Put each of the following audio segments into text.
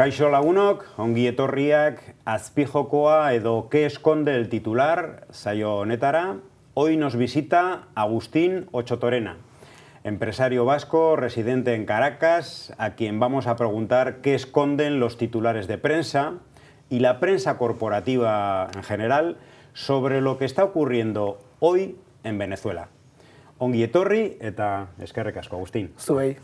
Kaixo lagunok, ongi etorriak azpijokoa edo ke esconde el titular saio honetara. Hoy nos visita Agustín Ochotorena, empresario vasco residente en Caracas, a quien vamos a preguntar qué esconden los titulares de prensa y la prensa corporativa en general sobre lo que está ocurriendo hoy en Venezuela. Ongi etorri eta eskerrek asko Agustín. Zuei.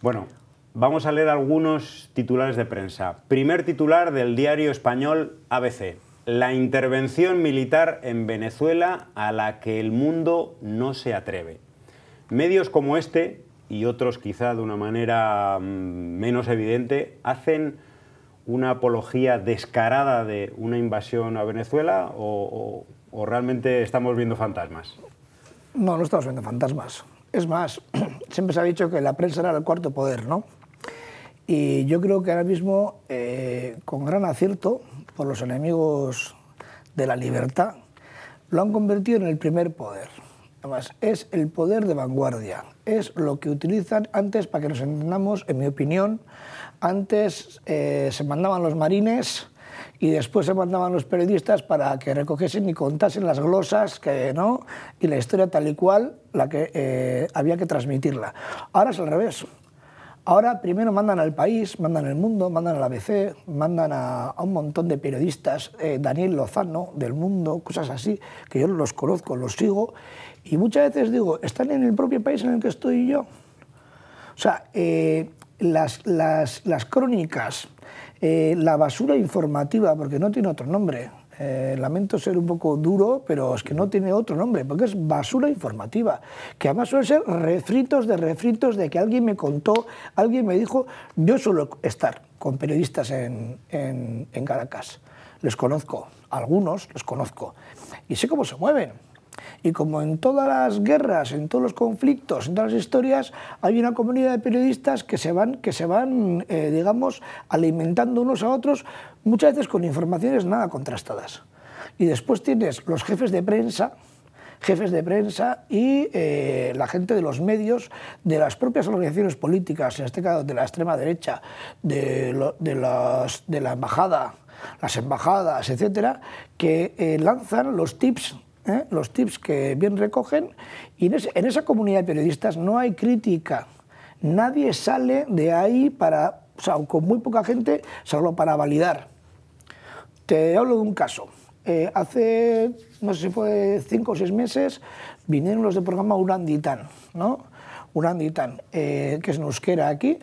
Bueno, Vamos a leer algunos titulares de prensa. Primer titular del diario español ABC. La intervención militar en Venezuela a la que el mundo no se atreve. Medios como este, y otros quizá de una manera mm, menos evidente, hacen una apología descarada de una invasión a Venezuela o, realmente estamos viendo fantasmas. No, no estamos viendo fantasmas. Es más, siempre se ha dicho que la prensa era el cuarto poder, ¿no? Y yo creo que ahora mismo, eh, con gran acierto, por los enemigos de la libertad, lo han convertido en el primer poder. Además, es el poder de vanguardia. Es lo que utilizan antes, para que nos entendamos, en mi opinión, antes eh, se mandaban los marines y después se mandaban los periodistas para que recogiesen y contasen las glosas que no y la historia tal y cual la que eh, había que transmitirla. Ahora es al revés. Ahora primero mandan al país, mandan al mundo, mandan a la ABC, mandan a, un montón de periodistas, eh, Daniel Lozano, del mundo, cosas así, que yo los conozco, los sigo, y muchas veces digo, ¿están en el propio país en el que estoy yo? O sea, eh, las, las, crónicas, eh, la basura informativa, porque no tiene otro nombre, eh, lamento ser un poco duro, pero es que no tiene otro nombre, porque es basura informativa, que además suele ser refritos de refritos de que alguien me contó, alguien me dijo, yo suelo estar con periodistas en, en, Caracas, les conozco, algunos los conozco, y sé cómo se mueven y como en todas las guerras, en todos los conflictos, en todas las historias, hay una comunidad de periodistas que se van, que se van eh, digamos, alimentando unos a otros, muchas veces con informaciones nada contrastadas. Y después tienes los jefes de prensa, jefes de prensa y eh, la gente de los medios, de las propias organizaciones políticas, en este caso de la extrema derecha, de, la embajada, las embajadas, etcétera, que eh, lanzan los tips ¿eh? los tips que bien recogen, y en, esa comunidad de periodistas no hay crítica, nadie sale de ahí para, o sea, con muy poca gente, solo para validar. Te hablo de un caso. Eh, hace, no sé si fue cinco o seis meses, vinieron los de programa Uranditán, ¿no? Eh, que es en euskera aquí,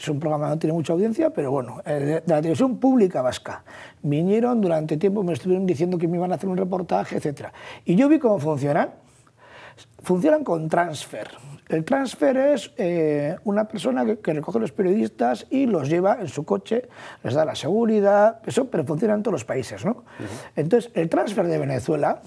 es un programa que no tiene mucha audiencia, pero bueno, eh, de la televisión pública vasca. Vinieron durante tiempo, me estuvieron diciendo que me iban a hacer un reportaje, etc. Y yo vi cómo funcionan. Funcionan con transfer. El transfer es eh, una persona que, recoge los periodistas y los lleva en su coche, les da la seguridad, eso, pero funciona en todos los países. ¿no? Entonces, el transfer de Venezuela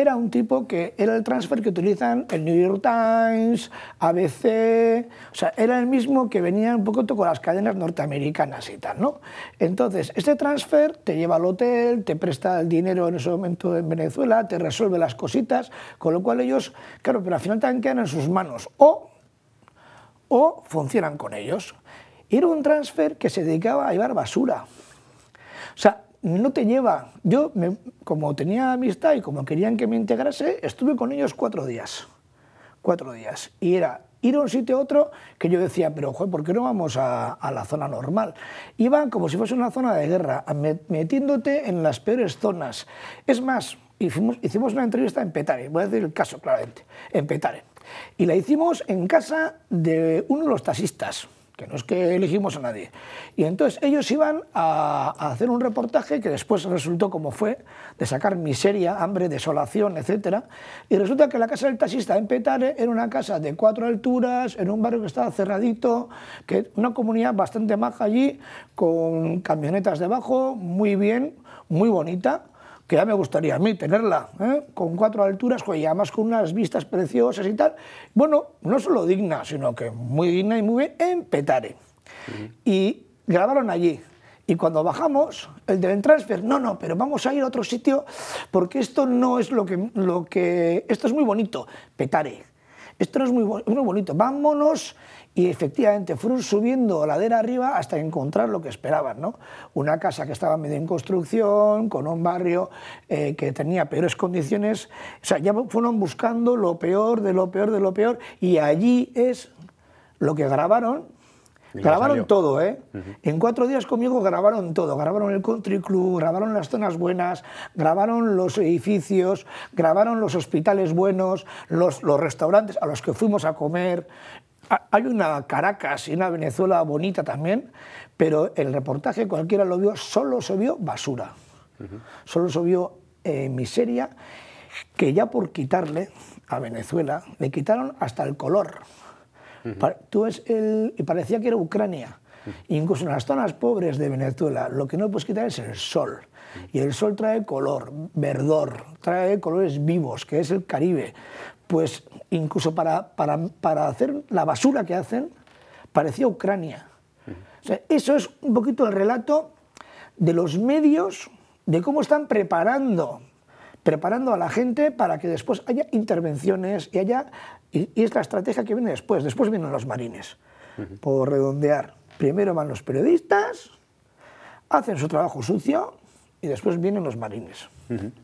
era un tipo que era el transfer que utilizan el New York Times, ABC, o sea, era el mismo que venía un poco con las cadenas norteamericanas y tal, ¿no? Entonces, este transfer te lleva al hotel, te presta el dinero en ese momento en Venezuela, te resuelve las cositas, con lo cual ellos, claro, pero al final también quedan en sus manos o, o funcionan con ellos. Era un transfer que se dedicaba a llevar basura. O sea, no te lleva. Yo, como tenía amistad y como querían que me integrase, estuve con ellos cuatro días. Cuatro días. Y era ir a un sitio a otro que yo decía, pero joder, ¿por qué no vamos a, la zona normal? Iban como si fuese una zona de guerra, metiéndote en las peores zonas. Es más, hicimos una entrevista en Petare, voy a decir el caso claramente, en Petare. Y la hicimos en casa de uno de los taxistas que no es que elegimos a nadie. Y entonces ellos iban a, hacer un reportaje que después resultó como fue, de sacar miseria, hambre, desolación, etc. Y resulta que la casa del taxista en Petare era una casa de cuatro alturas, en un barrio que estaba cerradito, que una comunidad bastante maja allí, con camionetas debajo, muy bien, muy bonita que ya me gustaría a mí tenerla, ¿eh? con cuatro alturas, y además con unas vistas preciosas y tal. Bueno, no solo digna, sino que muy digna y muy bien en Petare. Y grabaron allí. Y cuando bajamos, el del transfer, no, no, pero vamos a ir a otro sitio porque esto no es lo que, lo que... Esto es muy bonito, Petare. Esto no es muy, muy bonito. Vámonos y efectivamente fueron subiendo ladera arriba hasta encontrar lo que esperaban. ¿no? Una casa que estaba medio en construcción, con un barrio eh, que tenía peores condiciones. O sea, ya fueron buscando lo peor de lo peor de lo peor y allí es lo que grabaron Grabaron todo, ¿eh? En cuatro días conmigo grabaron todo. Grabaron el country club, grabaron las zonas buenas, grabaron los edificios, grabaron los hospitales buenos, los, restaurantes a los que fuimos a comer. Hay una Caracas y una Venezuela bonita también, pero el reportaje, cualquiera lo vio, solo se vio basura. Solo se vio eh, miseria que ya por quitarle a Venezuela le quitaron hasta el color. Tú el, y parecía que era Ucrania. Incluso en las zonas pobres de Venezuela, lo que no puedes quitar es el sol. Y el sol trae color, verdor, trae colores vivos, que es el Caribe. Pues incluso para, para, hacer la basura que hacen, parecía Ucrania. eso es un poquito el relato de los medios, de cómo están preparando preparando a la gente para que después haya intervenciones y haya y, es la estrategia que viene después. Después vienen los marines, por redondear. Primero van los periodistas, hacen su trabajo sucio y después vienen los marines. Agustín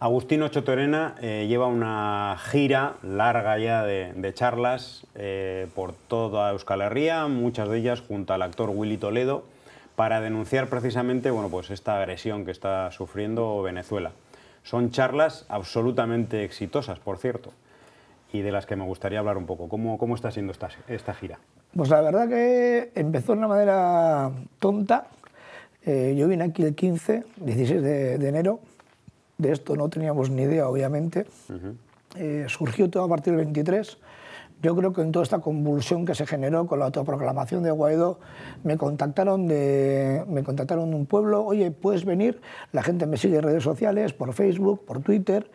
Agustino Chotorena eh, lleva una gira larga ya de, charlas eh, por toda Euskal Herria, muchas de ellas junto al actor Willy Toledo, para denunciar precisamente bueno, pues esta agresión que está sufriendo Venezuela. Son charlas absolutamente exitosas, por cierto y de las que me gustaría hablar un poco. ¿Cómo, cómo está siendo esta, esta gira? Pues la verdad que empezó de una manera tonta. Eh, yo vine aquí el 15, 16 de, enero. De esto no teníamos ni idea, obviamente. Eh, surgió todo a partir del 23. Yo creo que en toda esta convulsión que se generó con la autoproclamación de Guaidó, me contactaron de, me contactaron de un pueblo, oye, puedes venir, la gente me sigue en redes sociales, por Facebook, por Twitter,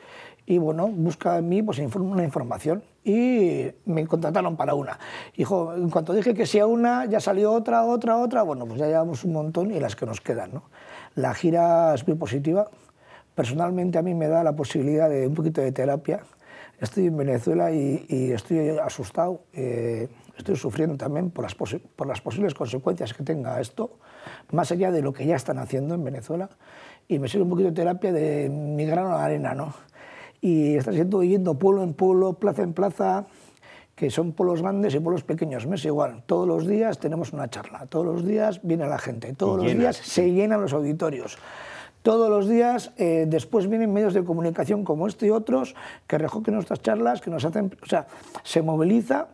y bueno, busca en mí pues, una información. Y me contrataron para una. Hijo, en cuanto dije que sea una, ya salió otra, otra, otra. Bueno, pues ya llevamos un montón y las que nos quedan. ¿no? La gira es muy positiva. Personalmente a mí me da la posibilidad de un poquito de terapia. Estoy en Venezuela y, estoy asustado. Eh, estoy sufriendo también por las, por las posibles consecuencias que tenga esto, más allá de lo que ya están haciendo en Venezuela. Y me sirve un poquito de terapia de mi grano la arena, ¿no? y está siendo yendo pueblo en pueblo, plaza en plaza, que son pueblos grandes y pueblos pequeños. Me es igual, todos los días tenemos una charla, todos los días viene la gente, todos los días se llenan los auditorios. Todos los días eh, después vienen medios de comunicación como este y otros que rejoquen nuestras charlas, que nos hacen, o sea, se moviliza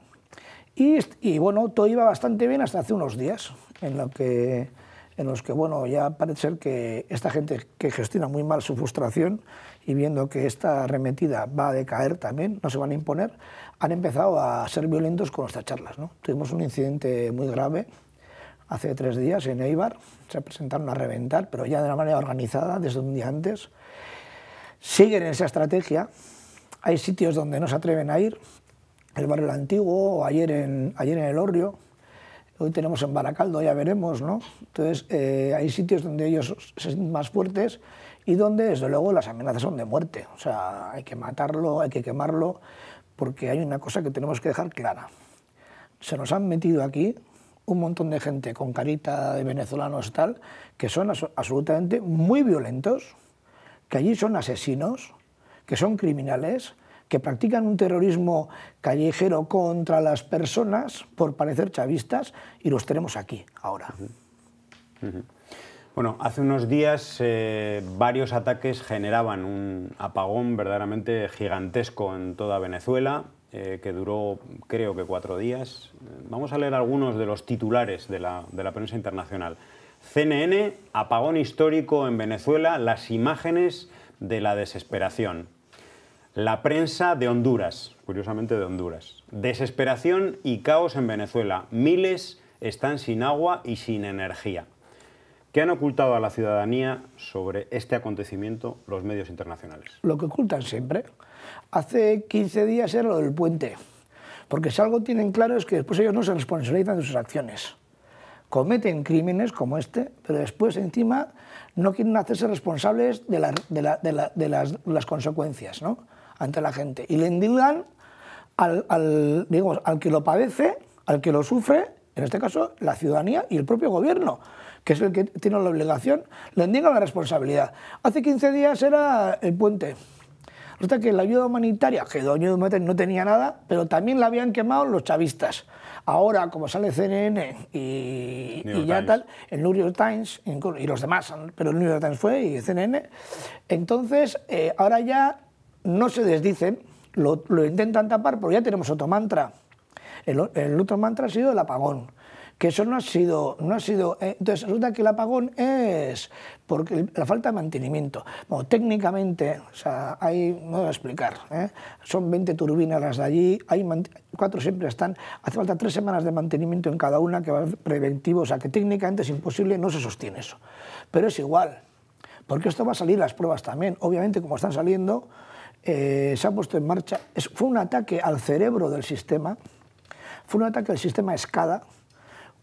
y, y bueno, todo iba bastante bien hasta hace unos días, en lo que en los que, bueno, ya parece ser que esta gente que gestiona muy mal su frustración y viendo que esta arremetida va a decaer también, no se van a imponer, han empezado a ser violentos con nuestras charlas. ¿no? Tuvimos un incidente muy grave hace tres días en Eibar, se presentaron a reventar, pero ya de una manera organizada, desde un día antes. Siguen esa estrategia, hay sitios donde no se atreven a ir, el barrio El Antiguo, ayer en, ayer en El Orrio, hoy tenemos en Baracaldo, ya veremos, ¿no? Entonces, eh, hay sitios donde ellos se sienten más fuertes y donde desde luego las amenazas son de muerte. O sea, hay que matarlo, hay que quemarlo, porque hay una cosa que tenemos que dejar clara. Se nos han metido aquí un montón de gente con carita de venezolanos tal, que son absolutamente muy violentos, que allí son asesinos, que son criminales, que practican un terrorismo callejero contra las personas por parecer chavistas y los tenemos aquí ahora. Bueno, hace unos días eh, varios ataques generaban un apagón verdaderamente gigantesco en toda Venezuela, eh, que duró creo que cuatro días. Vamos a leer algunos de los titulares de la, de la prensa internacional. CNN, apagón histórico en Venezuela, las imágenes de la desesperación. La prensa de Honduras, curiosamente de Honduras. Desesperación y caos en Venezuela. Miles están sin agua y sin energía. ¿Qué han ocultado a la ciudadanía sobre este acontecimiento los medios internacionales? Lo que ocultan siempre. Hace 15 días era lo del puente, porque si algo tienen claro es que después ellos no se responsabilizan de sus acciones. Cometen crímenes como este, pero después encima no quieren hacerse responsables de, de, de, las, consecuencias ante la gente. Y le endilgan al, al, al que lo padece, al que lo sufre, en este caso la ciudadanía y el propio gobierno que es el que tiene la obligación, le niega la responsabilidad. Hace 15 días era el puente. Resulta que la ayuda humanitaria, que no tenía nada, pero también la habían quemado los chavistas. Ahora, como sale CNN y, ya tal, el New York Times y los demás, pero el New York Times fue y CNN, entonces eh, ahora ya no se desdicen, lo, intentan tapar, pero ya tenemos otro mantra. El, el, otro mantra ha sido el apagón que eso no ha sido... No ha sido eh, entonces resulta que el apagón es porque la falta de mantenimiento. Bueno, técnicamente, o sea, hay, no voy a explicar, ¿eh? son 20 turbinas las de allí, hay cuatro siempre están, hace falta tres semanas de mantenimiento en cada una que va preventivo, o sea que técnicamente es imposible, no se sostiene eso. Pero es igual, porque esto va a salir las pruebas también, obviamente como están saliendo, eh, se ha puesto en marcha, fue un ataque al cerebro del sistema, fue un ataque al sistema escada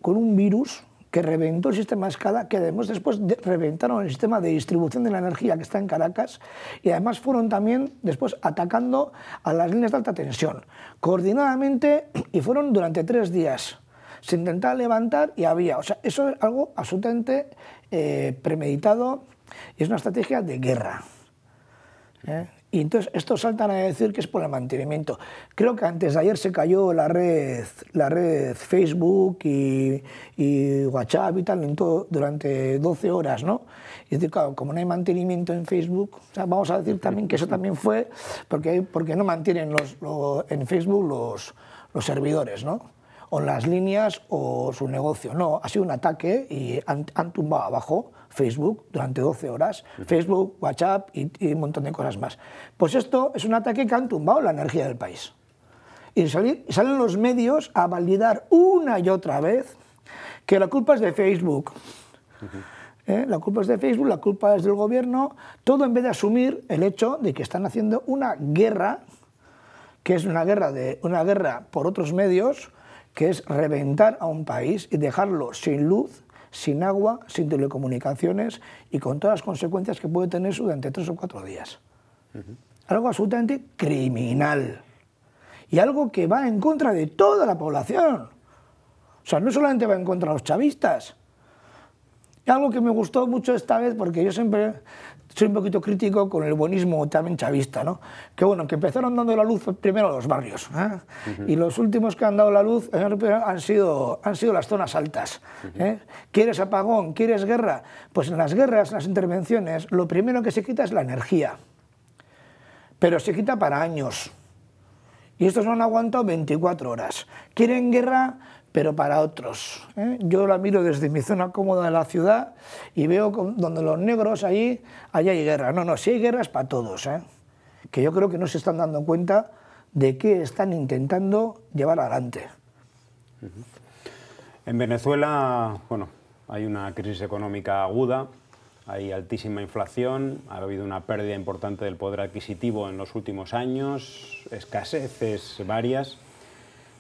con un virus que reventó el sistema de escala, que además después reventaron el sistema de distribución de la energía que está en Caracas, y además fueron también después atacando a las líneas de alta tensión, coordinadamente, y fueron durante tres días. Se intentaba levantar y había, o sea, eso es algo absolutamente eh, premeditado y es una estrategia de guerra. ¿eh? Y entonces estos saltan a decir que es por el mantenimiento. Creo que antes de ayer se cayó la red, la red Facebook y, WhatsApp y tal durante 12 horas, ¿no? Y es decir, claro, como no hay mantenimiento en Facebook, vamos a decir también que eso también fue porque, porque no mantienen en Facebook los, servidores, ¿no? O las líneas o su negocio. No, ha sido un ataque y han, han tumbado abajo Facebook durante 12 horas, Facebook, WhatsApp y, un montón de cosas más. Pues esto es un ataque que han tumbado la energía del país. Y salen los medios a validar una y otra vez que la culpa es de Facebook. ¿Eh? la culpa es de Facebook, la culpa es del gobierno, todo en vez de asumir el hecho de que están haciendo una guerra, que es una guerra, de, una guerra por otros medios, que es reventar a un país y dejarlo sin luz, sin agua, sin telecomunicaciones y con todas las consecuencias que puede tener eso durante tres o cuatro días. Algo absolutamente criminal y algo que va en contra de toda la población. O sea, no solamente va en contra de los chavistas. Y algo que me gustó mucho esta vez, porque yo siempre soy un poquito crítico con el buenismo también chavista, ¿no? Que bueno, que empezaron dando la luz primero a los barrios, ¿eh? y los últimos que han dado la luz han sido, han sido las zonas altas. ¿eh? ¿Quieres apagón? ¿Quieres guerra? Pues en las guerras, en las intervenciones, lo primero que se quita es la energía, pero se quita para años. Y estos no han aguantado 24 horas. ¿Quieren guerra? pero para otros. ¿eh? Yo la miro desde mi zona cómoda de la ciudad y veo donde los negros allí, allá hay guerra. No, no, si hay guerras para todos. ¿eh? Que yo creo que no se están dando cuenta de qué están intentando llevar adelante. En Venezuela, bueno, hay una crisis económica aguda, hay altísima inflación, ha habido una pérdida importante del poder adquisitivo en los últimos años, escaseces varias.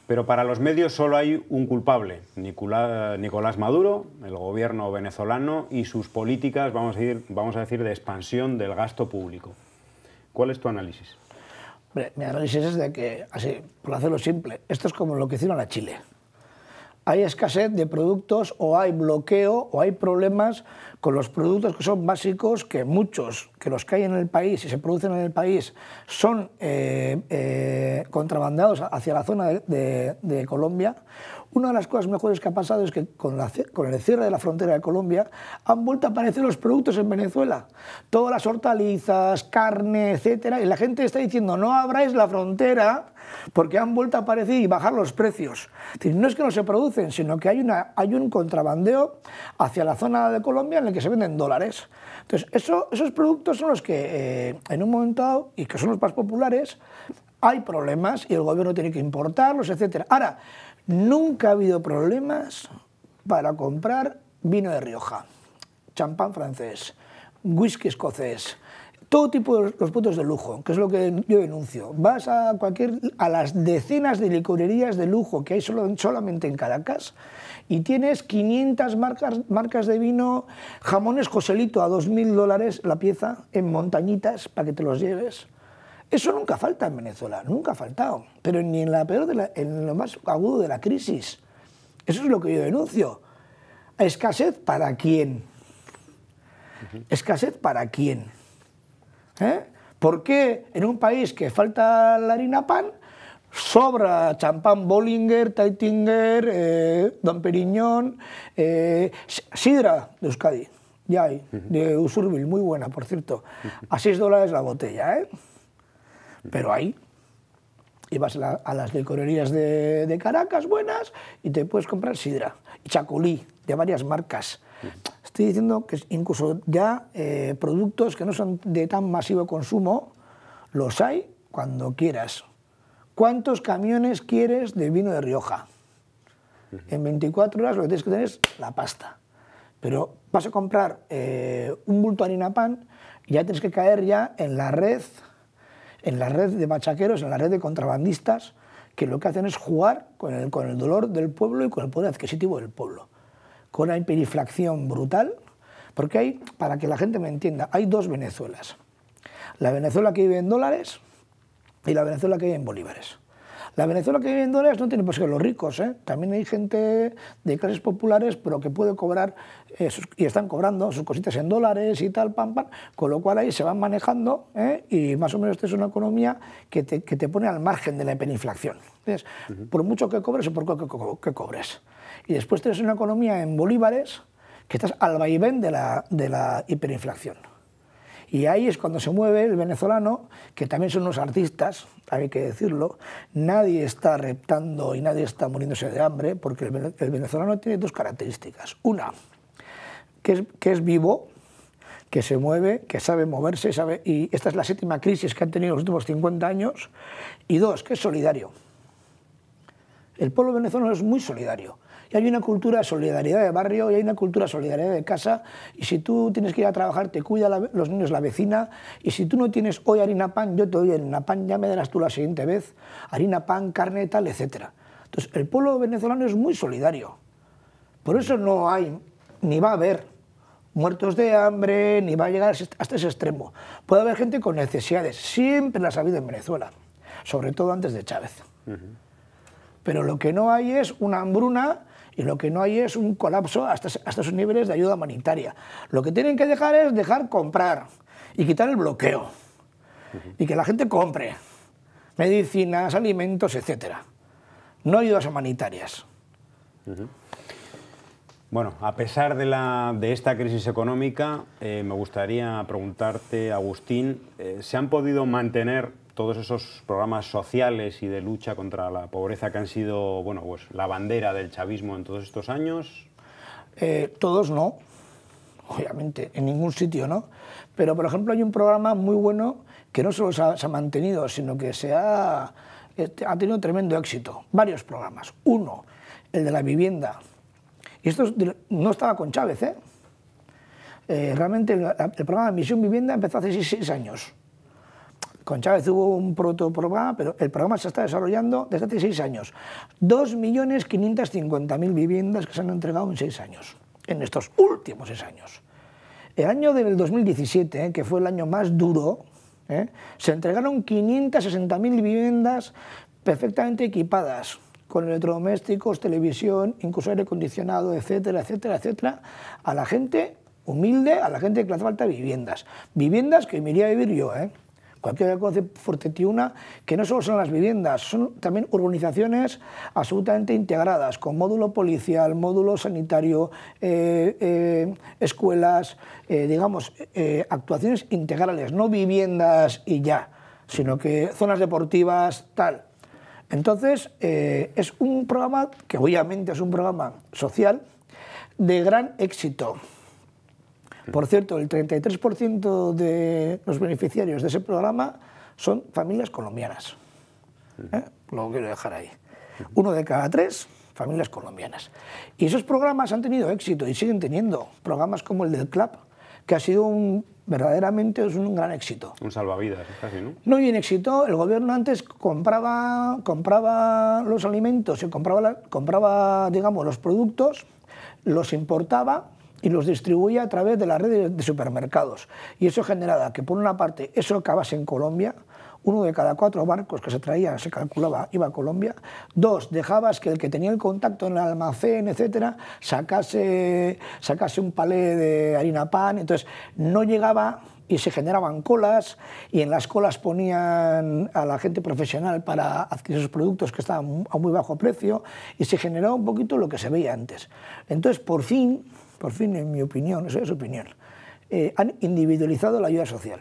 Pero para los medios solo hay un culpable, Nicolás Maduro, el gobierno venezolano y sus políticas, vamos a, vamos a decir, de expansión del gasto público. ¿Cuál es tu análisis? mi análisis es de que, así, por hacerlo simple, esto es como lo que hicieron a Chile hay escasez de productos o hay bloqueo o hay problemas con los productos que son básicos, que muchos que los que hay en el país y se producen en el país son contrabandados eh, eh, contrabandeados hacia la zona de Colombia, una de las cosas mejores que ha pasado es que con, el cierre de la frontera de Colombia han vuelto a aparecer los productos en Venezuela. Todas las hortalizas, carne, etcétera. Y la gente está diciendo, no abráis la frontera porque han vuelto a aparecer y bajar los precios. no es que no se producen, sino que hay, un contrabandeo hacia la zona de Colombia en el que se venden dólares. Entonces, esos productos son los que eh, en un momento y que son los más populares, hay problemas y el gobierno tiene que importarlos, etc. Ahora, Nunca ha habido problemas para comprar vino de Rioja, champán francés, whisky escocés, todo tipo de los puntos de lujo, que es lo que yo denuncio. Vas a cualquier a las decenas de licorerías de lujo que hay solamente en Caracas y tienes 500 marcas, marcas de vino, jamones Joselito a 2.000 dólares la pieza en montañitas para que te los lleves. Eso nunca falta en Venezuela, nunca ha faltado, pero ni en, la peor lo más agudo de la crisis. Eso es lo que yo denuncio. Escasez para quién. Escasez para quién. ¿Eh? ¿Por qué en un país que falta la harina pan, sobra champán Bollinger, Taitinger, eh, Don Periñón, eh, sidra de Euskadi? Ya hay, de Usurbil, muy buena, por cierto. A 6 dólares la botella, ¿eh? Pero ahí ibas a, a las decorerías de, Caracas, buenas, y te puedes comprar sidra y chacolí de varias marcas. Estoy diciendo que incluso ya eh, productos que no son de tan masivo consumo, los hay cuando quieras. ¿Cuántos camiones quieres de vino de Rioja? En 24 horas lo que tienes que tener es la pasta. Pero vas a comprar eh, un bulto harina pan y ya tienes que caer ya en la red en la red de machaqueros, en la red de contrabandistas, que lo que hacen es jugar con el, con el dolor del pueblo y con el poder adquisitivo del pueblo. Con una imperiflación brutal, porque hay, para que la gente me entienda, hay dos Venezuelas. La Venezuela que vive en dólares y la Venezuela que vive en bolívares. La Venezuela que vive en dólares no tiene por que los ricos, ¿eh? también hay gente de clases populares, pero que puede cobrar, eh, y están cobrando sus cositas en dólares y tal, pam, pam, con lo cual ahí se van manejando, ¿eh? y más o menos esta es una economía que te, pone al margen de la hiperinflación. por mucho que cobres o por poco que, cobres. Y después tienes una economía en bolívares que estás al vaivén de la, de la hiperinflación. Y ahí es cuando se mueve el venezolano, que también son unos artistas, hay que decirlo. Nadie está reptando y nadie está muriéndose de hambre, porque el venezolano tiene dos características. Una, que es, que es vivo, que se mueve, que sabe moverse, y esta es la séptima crisis que han tenido los últimos 50 años. Y dos, que es solidario. El pueblo venezolano es muy solidario. Y hay una cultura de solidaridad de barrio y hay una cultura de solidaridad de casa. Y si tú tienes que ir a trabajar, te cuida los niños la vecina. Y si tú no tienes hoy harina pan, yo te doy harina pan, ya me darás tú la siguiente vez. Harina pan, carne, tal, etcétera... Entonces, el pueblo venezolano es muy solidario. Por eso no hay, ni va a haber muertos de hambre, ni va a llegar hasta este, ese extremo. Puede haber gente con necesidades, siempre las ha habido en Venezuela, sobre todo antes de Chávez. Pero lo que no hay es una hambruna y lo que no hay es un colapso hasta, hasta esos niveles de ayuda humanitaria. Lo que tienen que dejar es dejar comprar y quitar el bloqueo. Y que la gente compre medicinas, alimentos, etc. No ayudas humanitarias. Bueno, a pesar de, esta crisis económica, eh, me gustaría preguntarte, Agustín, eh, ¿se han podido mantener todos esos programas sociales y de lucha contra la pobreza que han sido bueno, pues, la bandera del chavismo en todos estos años? Eh, todos no, obviamente, en ningún sitio, ¿no? Pero, por ejemplo, hay un programa muy bueno que no solo se ha, mantenido, sino que se ha, este, ha tenido tremendo éxito. Varios programas. Uno, el de la vivienda. Y esto no estaba con Chávez, ¿eh? eh realmente el, programa de Misión Vivienda empezó hace seis años. Con Chávez hubo un protoprograma, pero el programa se está desarrollando desde hace seis años. 2.550.000 viviendas que se han entregado en seis años, en estos últimos seis años. El año del 2017, eh, que fue el año más duro, eh, se entregaron 560.000 viviendas perfectamente equipadas, con electrodomésticos, televisión, incluso aire acondicionado, etcétera, etcétera, etcétera, a la gente humilde, a la gente que le hace falta viviendas. Viviendas que me iría a vivir yo, ¿eh? Cualquiera que conoce Fortetiuna, que no solo son las viviendas, son también urbanizaciones absolutamente integradas, con módulo policial, módulo sanitario, eh, eh, escuelas, eh, digamos, actuaciones integrales, no viviendas y ya, sino que zonas deportivas, tal. Entonces, es un programa que obviamente es un programa social de gran éxito. Por cierto, el 33% de los beneficiarios de ese programa son familias colombianas. Mm. ¿Eh? Lo quiero dejar ahí. Uno de cada tres familias colombianas. Y esos programas han tenido éxito y siguen teniendo. Programas como el del CLAP, que ha sido un, verdaderamente un gran éxito. Un salvavidas, casi, ¿no? No, y en éxito, el gobierno antes compraba, compraba los alimentos y compraba, compraba, digamos, los productos, los importaba y los distribuía a través de las redes de supermercados. Y eso generaba que, por una parte, eso acabase en Colombia, uno de cada cuatro barcos que se traía, se calculaba, iba a Colombia. Dos, dejabas que el que tenía el contacto en el almacén, etcétera, sacase, sacase un palé de harina pan. Entonces, no llegaba y se generaban colas y en las colas ponían a la gente profesional para adquirir esos productos que estaban a muy bajo precio y se generaba un poquito lo que se veía antes. Entonces, por fin, por fin, en mi opinión, eso es opinión, eh, han individualizado la ayuda social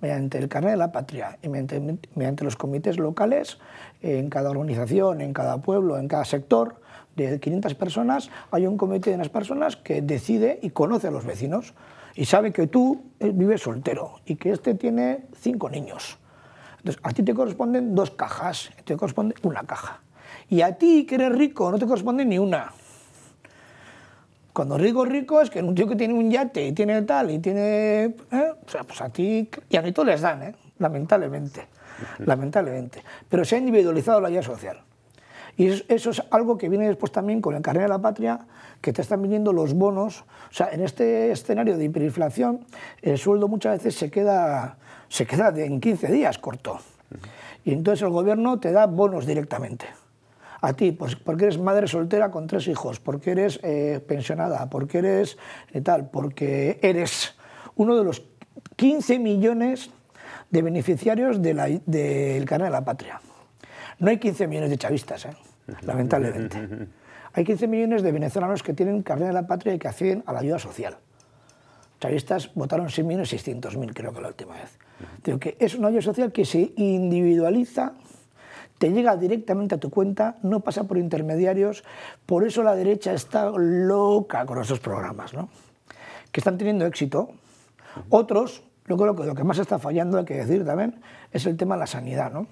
mediante el carnet de la patria y mediante, los comités locales en cada organización, en cada pueblo, en cada sector de 500 personas, hay un comité de unas personas que decide y conoce a los vecinos y sabe que tú eh, vives soltero y que este tiene cinco niños. Entonces, a ti te corresponden dos cajas, te corresponde una caja. Y a ti, que eres rico, no te corresponde ni una. Cuando rico, rico es que un tío que tiene un yate y tiene tal y tiene... ¿eh? O sea, pues a ti... Y a mí todos les dan, ¿eh? lamentablemente. lamentablemente. Pero se ha individualizado la vida social. Y eso es algo que viene después también con el carnet de la patria, que te están viniendo los bonos. O sea, en este escenario de hiperinflación, el sueldo muchas veces se queda, se queda en 15 días corto. Y entonces el gobierno te da bonos directamente a ti, pues porque eres madre soltera con tres hijos, porque eres eh, pensionada, porque eres eh, tal, porque eres uno de los 15 millones de beneficiarios del de de canal de la patria. No hay 15 millones de chavistas, ¿eh? lamentablemente. Hay 15 millones de venezolanos que tienen carnet de la patria y que acceden a la ayuda social. Chavistas votaron 6.600.000, creo que la última vez. que es una ayuda social que se individualiza te llega directamente a tu cuenta, no pasa por intermediarios, por eso la derecha está loca con esos programas, ¿no? que están teniendo éxito. Otros, lo que más está fallando, hay que decir también, es el tema de la sanidad. ¿no?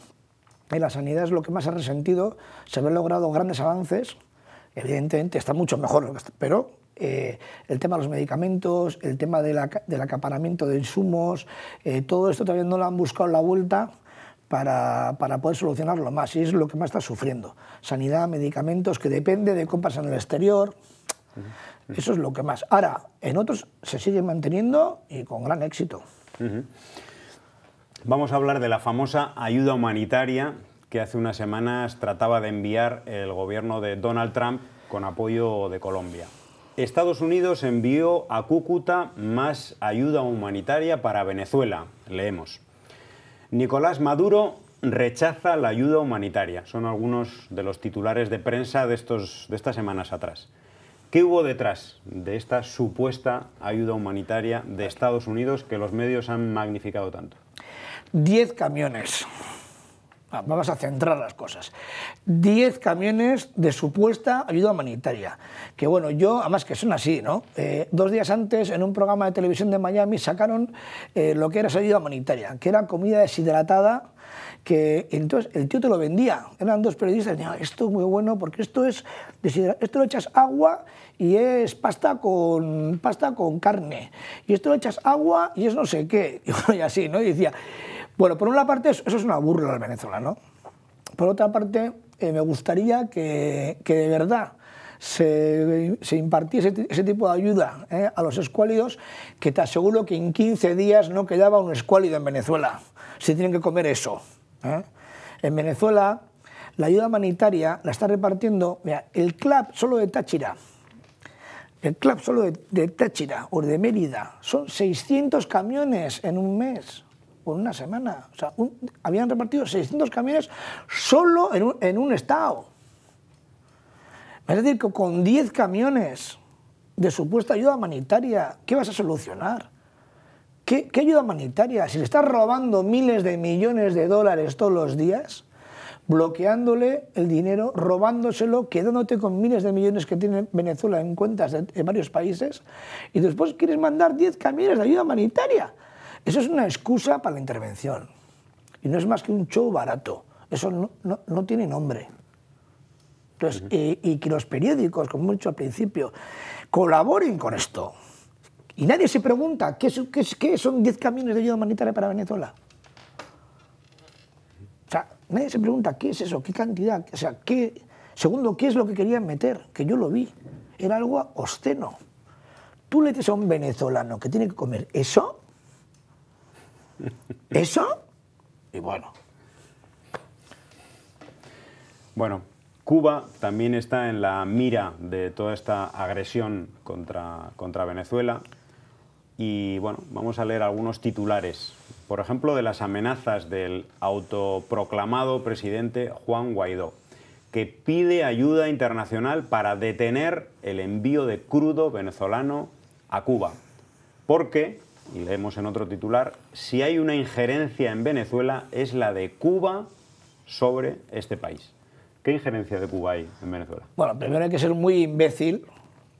la sanidad es lo que más ha resentido, se han logrado grandes avances, evidentemente está mucho mejor, pero eh, el tema de los medicamentos, el tema del acaparamiento de insumos, eh, todo esto todavía no lo han buscado la vuelta para, para, poder solucionarlo más. Y es lo que más está sufriendo. Sanidad, medicamentos, que depende de compras en el exterior. Eso es lo que más. Ahora, en otros se sigue manteniendo y con gran éxito. Vamos a hablar de la famosa ayuda humanitaria que hace unas semanas trataba de enviar el gobierno de Donald Trump con apoyo de Colombia. Estados Unidos envió a Cúcuta más ayuda humanitaria para Venezuela, leemos. Nicolás Maduro rechaza la ayuda humanitaria. Son algunos de los titulares de prensa de, estos, de estas semanas atrás. ¿Qué hubo detrás de esta supuesta ayuda humanitaria de Estados Unidos que los medios han magnificado tanto? Diez camiones Vamos a centrar las cosas. Diez camiones de supuesta ayuda humanitaria. Que bueno, yo, además que son así, ¿no? Eh, dos días antes, en un programa de televisión de Miami, sacaron eh, lo que era esa ayuda humanitaria, que era comida deshidratada, que entonces el tío te lo vendía. Eran dos periodistas, decían, ah, esto es muy bueno porque esto es, esto lo echas agua y es pasta con, pasta con carne. Y esto lo echas agua y es no sé qué. Y así, ¿no? Y decía... Bueno, por una parte, eso es una burla al venezolano. Por otra parte, eh, me gustaría que, de verdad se, impartiese ese tipo de ayuda eh, a los escuálidos, que te aseguro que en 15 días no quedaba un escuálido en Venezuela. si tienen que comer eso. Eh. En Venezuela, la ayuda humanitaria la está repartiendo mira, el club solo de Táchira. El club solo de Táchira o de Mérida. Son 600 camiones en un mes por una semana. O sea, habían repartido 600 camiones solo en un, estado. Es decir, que con 10 camiones de supuesta ayuda humanitaria, ¿qué vas a solucionar? ¿Qué, ayuda humanitaria? Si le estás robando miles de millones de dólares todos los días, bloqueándole el dinero, robándoselo, quedándote con miles de millones que tiene Venezuela en cuentas de, en varios países, y después quieres mandar 10 camiones de ayuda humanitaria. Eso es una excusa para la intervención. Y no es más que un show barato. Eso no, tiene nombre. y, que los periódicos, como he dicho al principio, colaboren con esto. Y nadie se pregunta qué, qué son 10 camiones de ayuda humanitaria para Venezuela. O sea, nadie se pregunta qué es eso, qué cantidad, o sea, qué... Segundo, ¿qué es lo que querían meter? Que yo lo vi. Era algo obsceno. Tú le dices a un venezolano que tiene que comer eso ¿Eso? Y bueno. Bueno, Cuba también está en la mira de toda esta agresión contra, Venezuela. Y bueno, vamos a leer algunos titulares. Por ejemplo, de las amenazas del autoproclamado presidente Juan Guaidó, que pide ayuda internacional para detener el envío de crudo venezolano a Cuba. Porque y leemos en otro titular, si hay una injerencia en Venezuela es la de Cuba sobre este país. ¿Qué injerencia de Cuba hay en Venezuela? Bueno, primero hay que ser muy imbécil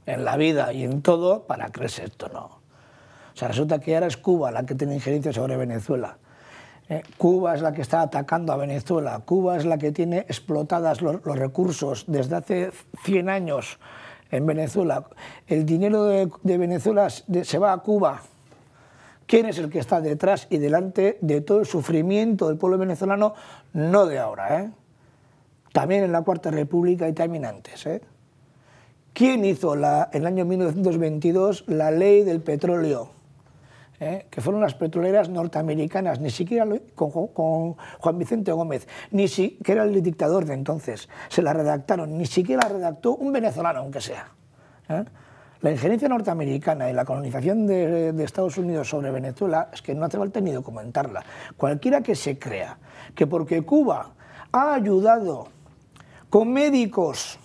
en la vida y en todo para creerse esto, ¿no? O sea, resulta que ahora es Cuba la que tiene injerencia sobre Venezuela. Eh, Cuba es la que está atacando a Venezuela. Cuba es la que tiene explotadas los, recursos desde hace 100 años en Venezuela. El dinero de Venezuela se va a Cuba quién es el que está detrás y delante de todo el sufrimiento del pueblo venezolano, no de ahora, ¿eh? también en la Cuarta República y también antes. ¿eh? ¿Quién hizo la, en el año 1922 la ley del petróleo? ¿Eh? que fueron las petroleras norteamericanas, ni siquiera con, con, Juan Vicente Gómez, ni siquiera el dictador de entonces, se la redactaron, ni siquiera la redactó un venezolano, aunque sea. ¿eh? La injerencia norteamericana y la colonización de, Estados Unidos sobre Venezuela es que no hace falta ni documentarla. Cualquiera que se crea que porque Cuba ha ayudado con médicos,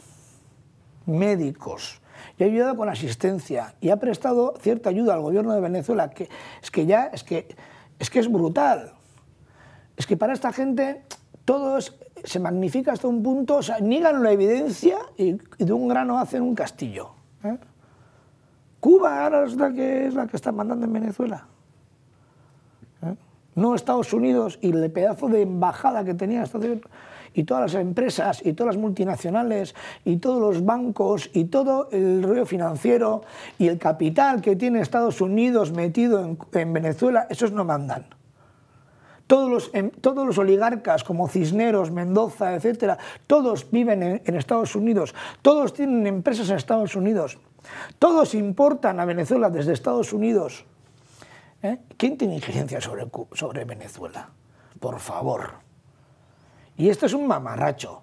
médicos, y ha ayudado con asistencia y ha prestado cierta ayuda al gobierno de Venezuela, que es que ya es que es que es brutal. Es que para esta gente todo se magnifica hasta un punto, o sea, niegan la evidencia y, de un grano hacen un castillo. ¿eh? Cuba ahora resulta que es la que está mandando en Venezuela. ¿Eh? No Estados Unidos y el pedazo de embajada que tenía Estados Unidos y todas las empresas y todas las multinacionales y todos los bancos y todo el rollo financiero y el capital que tiene Estados Unidos metido en, Venezuela, esos no mandan. Todos los, em, todos los oligarcas como Cisneros, Mendoza, etcétera, todos viven en Estados Unidos, todos tienen empresas en Estados Unidos, todos importan a Venezuela desde Estados Unidos. ¿Eh? ¿Quién tiene injerencia sobre, Venezuela? Por favor. Y esto es un mamarracho.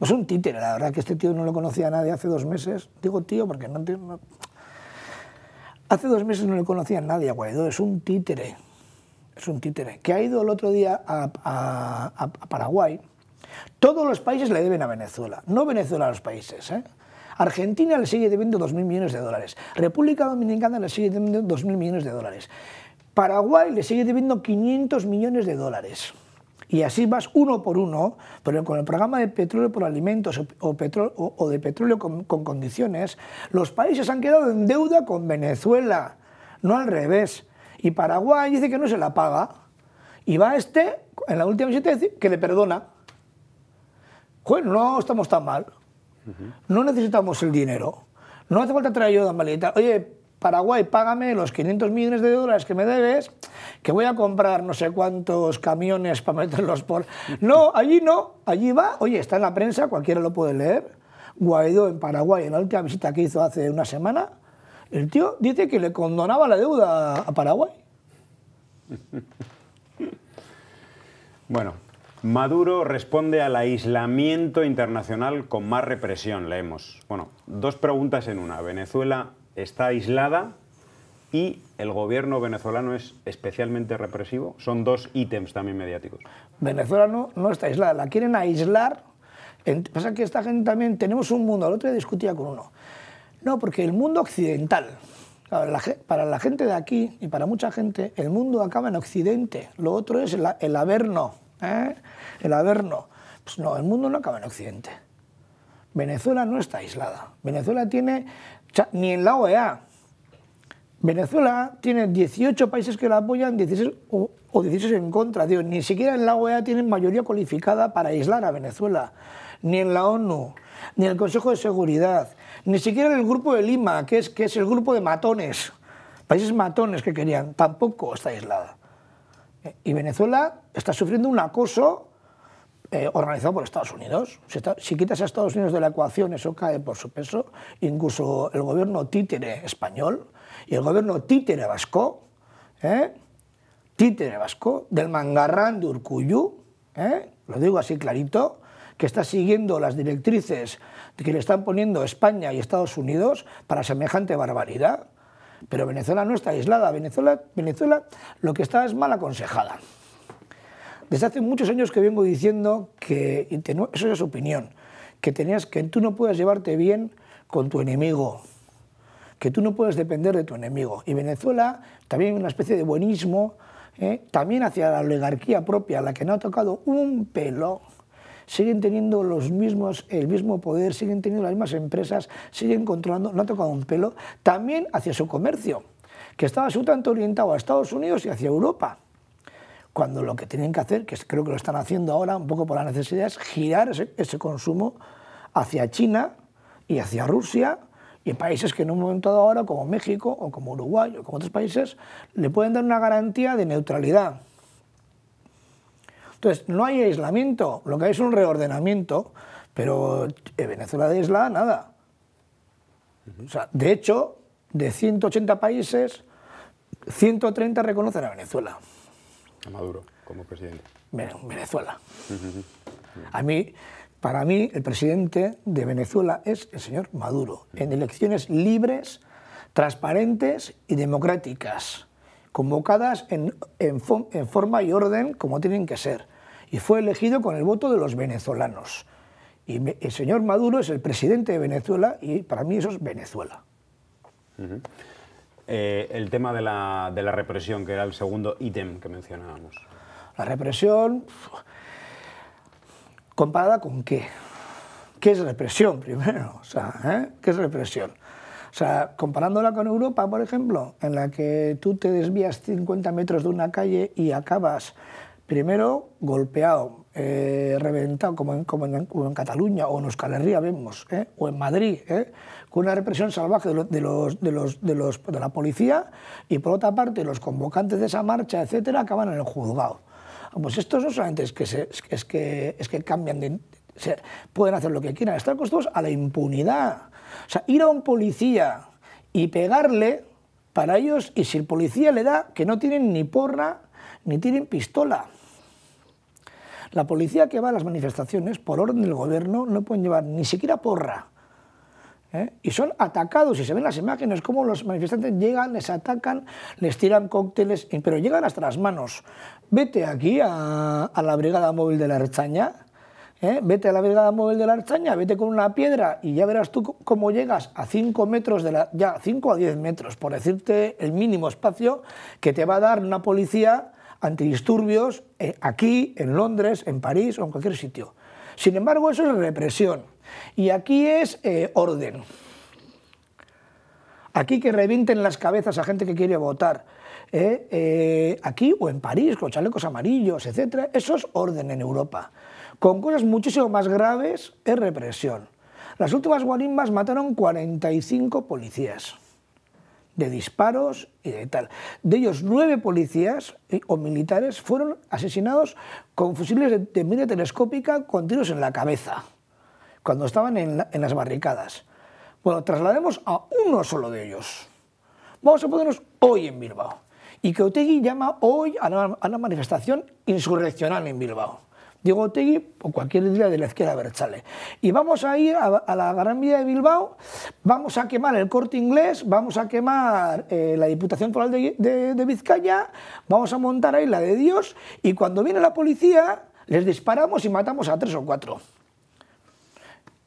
Es un títere, la verdad que este tío no lo conocía a nadie hace dos meses. Digo tío porque no Hace dos meses no le conocía a nadie a Guaidó, es un títere. Es un títere. Que ha ido el otro día a, a Paraguay. Todos los países le deben a Venezuela, no Venezuela a los países. ¿eh? Argentina le sigue debiendo 2.000 millones de dólares. República Dominicana le sigue debiendo 2.000 millones de dólares. Paraguay le sigue debiendo 500 millones de dólares. Y así vas uno por uno, pero con el programa de petróleo por alimentos o, de petróleo con, condiciones, los países han quedado en deuda con Venezuela, no al revés. Y Paraguay dice que no se la paga. Y va este, en la última visita, que le perdona. Bueno, no estamos tan mal. No necesitamos el dinero. No hace falta traer ayuda maleta. Oye, Paraguay, págame los 500 millones de dólares que me debes, que voy a comprar no sé cuántos camiones para meterlos por... No, allí no, allí va, oye, está en la prensa, cualquiera lo puede leer. Guaidó en Paraguay, en la última visita que hizo hace una semana, el tío dice que le condonaba la deuda a Paraguay. Bueno, Maduro responde al aislamiento internacional con más represión, leemos. Bueno, dos preguntas en una. Venezuela está aislada y el gobierno venezolano es especialmente represivo. Son dos ítems también mediáticos. Venezuela no, está aislada, la quieren aislar. Pasa que esta gente también, tenemos un mundo, al otro día discutía con uno. No, porque el mundo occidental, para la gente de aquí y para mucha gente, el mundo acaba en Occidente, lo otro es el, el no. ¿Eh? el no. Pues no, el mundo no acaba en Occidente. Venezuela no está aislada. Venezuela tiene, ni en la OEA, Venezuela tiene 18 países que la apoyan 16, o, 16 en contra. ni siquiera en la OEA tienen mayoría cualificada para aislar a Venezuela, ni en la ONU, ni en el Consejo de Seguridad, ni siquiera en el Grupo de Lima, que es, que es el grupo de matones, países matones que querían, tampoco está aislada. Y Venezuela está sufriendo un acoso eh, organizado por Estados Unidos. Si, quitas a Estados Unidos de la ecuación, eso cae por su peso. Incluso el gobierno títere español y el gobierno títere vasco, ¿eh? títere vasco, del mangarrán de eh, lo digo así clarito, que está siguiendo las directrices que le están poniendo España y Estados Unidos para semejante barbaridad. Pero Venezuela no está aislada. Venezuela, Venezuela lo que está es mal aconsejada. Desde hace muchos años que vengo diciendo que, eso es opinión, que, tenías, que tú no puedes llevarte bien con tu enemigo, que tú no puedes depender de tu enemigo. Y Venezuela también una especie de buenismo, ¿eh? también hacia la oligarquía propia, la que no ha tocado un pelo siguen teniendo los mismos, el mismo poder, siguen teniendo las mismas empresas, siguen controlando, no ha tocado un pelo, también hacia su comercio, que estaba tanto orientado a Estados Unidos y hacia Europa cuando lo que tienen que hacer, que creo que lo están haciendo ahora un poco por la necesidad, es girar ese, consumo hacia China y hacia Rusia y países que en un momento dado ahora, como México o como Uruguay o como otros países, le pueden dar una garantía de neutralidad. Entonces, no hay aislamiento, lo que hay es un reordenamiento, pero eh, Venezuela de isla, nada. de hecho, de 180 países, 130 reconocen a Venezuela. A Maduro como presidente. Venezuela. A mí, para mí, el presidente de Venezuela es el señor Maduro, en elecciones libres, transparentes y democráticas, convocadas en forma y orden como tienen que ser y fue elegido con el voto de los venezolanos. Y el señor Maduro es el presidente de Venezuela y para mí eso es Venezuela. Eh, el tema de la, represión, que era el segundo ítem que mencionábamos. La represión, comparada con qué? ¿Qué es represión primero? ¿eh? ¿Qué es represión? O sea, comparándola con Europa, por ejemplo, en la que tú te desvías 50 metros de una calle y acabas primero golpeado, eh, reventado, como en, Cataluña o en Euskal Herria vemos, eh, o en Madrid, eh, con una represión salvaje de, de, los, de, la policía, y por otra parte los convocantes de esa marcha, etcétera, acaban en el juzgado. Ah, pues estos no solamente es que, es que, es que cambian de, pueden hacer lo que quieran, están acostumbrados a la impunidad. O sea, ir a un policía y pegarle para ellos, y si el policía le da, que no tienen ni porra ni tienen pistola. La policía que va a las manifestaciones, por orden del gobierno, no pueden llevar ni siquiera porra. ¿eh? y son atacados. Y se ven las imágenes como los manifestantes llegan, les atacan, les tiran cócteles, pero llegan hasta las manos. Vete aquí a, la Brigada Móvil de la Archaña. ¿eh? Vete a la Brigada Móvil de la Archaña, vete con una piedra y ya verás tú cómo llegas a 5 metros de la. ya 5 a 10 metros, por decirte el mínimo espacio que te va a dar una policía antidisturbios eh, aquí, en Londres, en París o en cualquier sitio. Sin embargo, eso es represión. Y aquí es eh, orden. Aquí que revienten las cabezas a gente que quiere votar. Eh, aquí o en París, con chalecos amarillos, etc. Eso es orden en Europa. Con cosas muchísimo más graves es represión. Las últimas guarimbas mataron 45 policías de disparos y de tal. De ellos, nueve policías eh, o militares fueron asesinados con fusiles de, media mira telescópica con tiros en la cabeza, cuando estaban en, las barricadas. Bueno, traslademos a uno solo de ellos. Vamos a ponernos hoy en Bilbao. Y que Otegi llama hoy a a una manifestación insurreccional en Bilbao. Diego Tegui, o cualquier día de la izquierda Berchale. Y vamos a ir a, la Gran Vía de Bilbao, vamos a quemar el corte inglés, vamos a quemar eh, la Diputación Foral de, de, vamos a montar ahí la de Dios y cuando viene la policía les disparamos y matamos a tres o cuatro.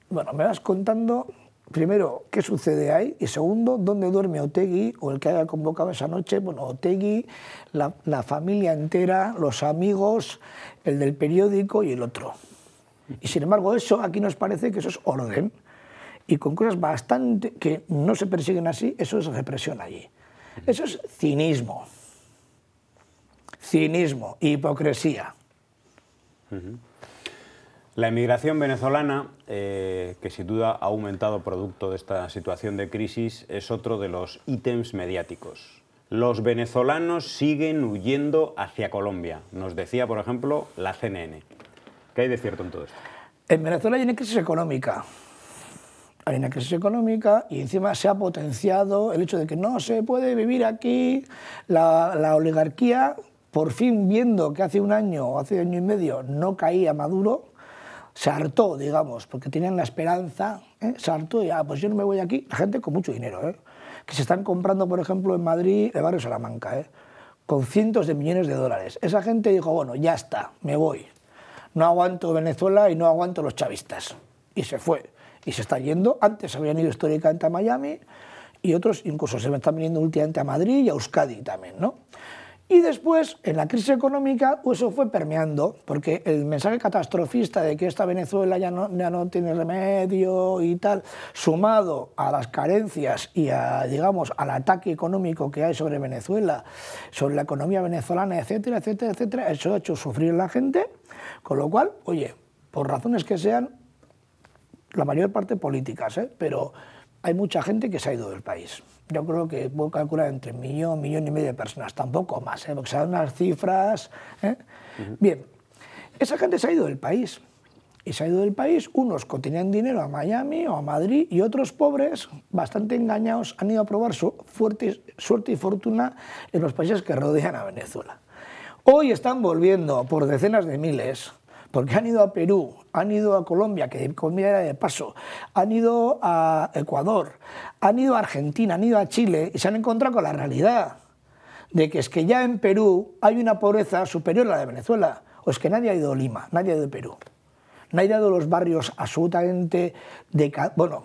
Bueno, me vas contando primero, ¿qué sucede ahí? Y segundo, ¿dónde duerme Otegui o el que haya convocado esa noche? Bueno, Otegui, la, familia entera, los amigos, el del periódico y el otro. Y sin embargo, eso aquí nos parece que eso es orden. Y con cosas bastante que no se persiguen así, eso es represión allí. Eso es cinismo. Cinismo, hipocresía. La emigración venezolana, eh, que sin duda ha aumentado producto de esta situación de crisis, es otro de los ítems mediáticos. Los venezolanos siguen huyendo hacia Colombia, nos decía, por ejemplo, la CNN. ¿Qué hay de cierto en todo esto? En Venezuela hay una crisis económica. Hay una crisis económica y encima se ha potenciado el hecho de que no se puede vivir aquí. la, la oligarquía, por fin viendo que hace un año o hace año y medio no caía Maduro, se hartó, digamos, porque tenían la esperanza, ¿eh? se hartó y, ah, pues yo no me voy aquí. La gente con mucho dinero, ¿eh? que se están comprando, por ejemplo, en Madrid, el barrio Salamanca, ¿eh? con cientos de millones de dólares. Esa gente dijo, bueno, ya está, me voy. No aguanto Venezuela y no aguanto los chavistas. Y se fue. Y se está yendo. Antes habían ido históricamente a Miami y otros incluso se me están viniendo últimamente a Madrid y a Euskadi también, ¿no? Y después, en la crisis económica, eso fue permeando, porque el mensaje catastrofista de que esta Venezuela ya no, tiene remedio y tal, sumado a las carencias y a, digamos, al ataque económico que hay sobre Venezuela, sobre la economía venezolana, etcétera, etcétera, etcétera, eso ha hecho sufrir a la gente, con lo cual, oye, por razones que sean, la mayor parte políticas, ¿eh? pero hay mucha gente que se ha ido del país yo creo que puedo calcular entre millón, millón y medio de personas, tampoco más, ¿eh? porque se dan unas cifras. ¿eh? Bien, esa gente se ha ido del país. Y se ha ido del país, unos que tenían dinero a Miami o a Madrid y otros pobres, bastante engañados, han ido a probar su suerte y fortuna en los países que rodean a Venezuela. Hoy están volviendo por decenas de miles porque han ido a Perú, han ido a Colombia, que Colombia era de paso, han ido a Ecuador, han ido a Argentina, han ido a Chile y se han encontrado con la realidad de que es que ya en Perú hay una pobreza superior a la de Venezuela, o es que nadie ha ido a Lima, nadie ha ido a Perú, nadie ha ido a los barrios absolutamente, de, bueno,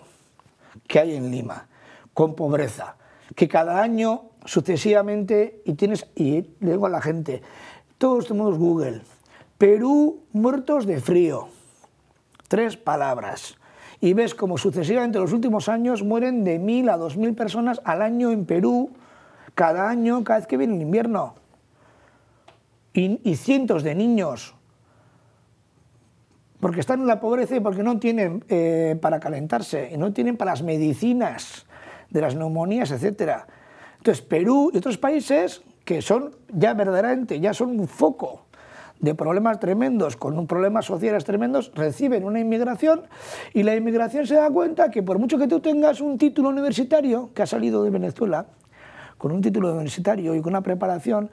que hay en Lima, con pobreza, que cada año sucesivamente, y tienes, y le digo a la gente, todos tenemos Google, Perú muertos de frío. Tres palabras. Y ves como sucesivamente en los últimos años mueren de mil a dos mil personas al año en Perú, cada año, cada vez que viene el invierno. Y, cientos de niños, porque están en la pobreza y porque no tienen eh, para calentarse, y no tienen para las medicinas de las neumonías, etc. Entonces, Perú y otros países que son ya verdaderamente, ya son un foco de problemas tremendos, con un problemas sociales tremendos, reciben una inmigración y la inmigración se da cuenta que por mucho que tú tengas un título universitario, que ha salido de Venezuela, con un título universitario y con una preparación,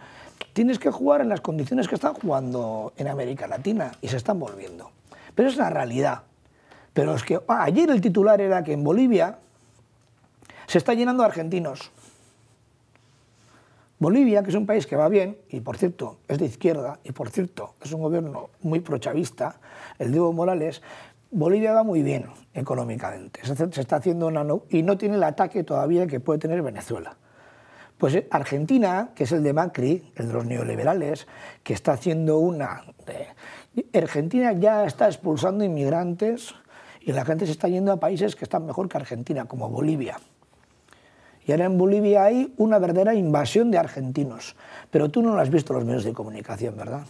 tienes que jugar en las condiciones que están jugando en América Latina y se están volviendo. Pero es la realidad. Pero es que ah, ayer el titular era que en Bolivia se está llenando argentinos. Bolivia, que es un país que va bien, y por cierto, es de izquierda, y por cierto, es un gobierno muy prochavista, el de Evo Morales, Bolivia va muy bien económicamente, se, está haciendo una y no tiene el ataque todavía que puede tener Venezuela. Pues eh, Argentina, que es el de Macri, el de los neoliberales, que está haciendo una... Argentina ya está expulsando inmigrantes y la gente se está yendo a países que están mejor que Argentina, como Bolivia. Y ahora en Bolivia hay una verdadera invasión de argentinos. Pero tú no lo has visto en los medios de comunicación, ¿verdad?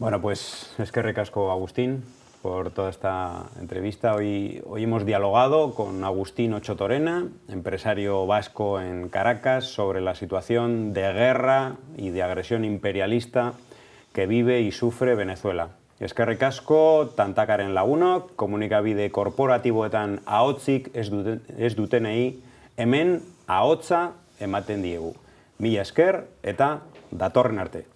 Bueno, pues es que recasco Agustín por toda esta entrevista. Hoy, hoy hemos dialogado con Agustín Torena, empresario vasco en Caracas, sobre la situación de guerra y de agresión imperialista que vive y sufre Venezuela. Eskerrik asko, tantakaren lagunok, komunikabide korporatiboetan ahotzik ez, duten, ez dutenei, hemen ahotza ematen diegu. Mila esker eta datorren arte.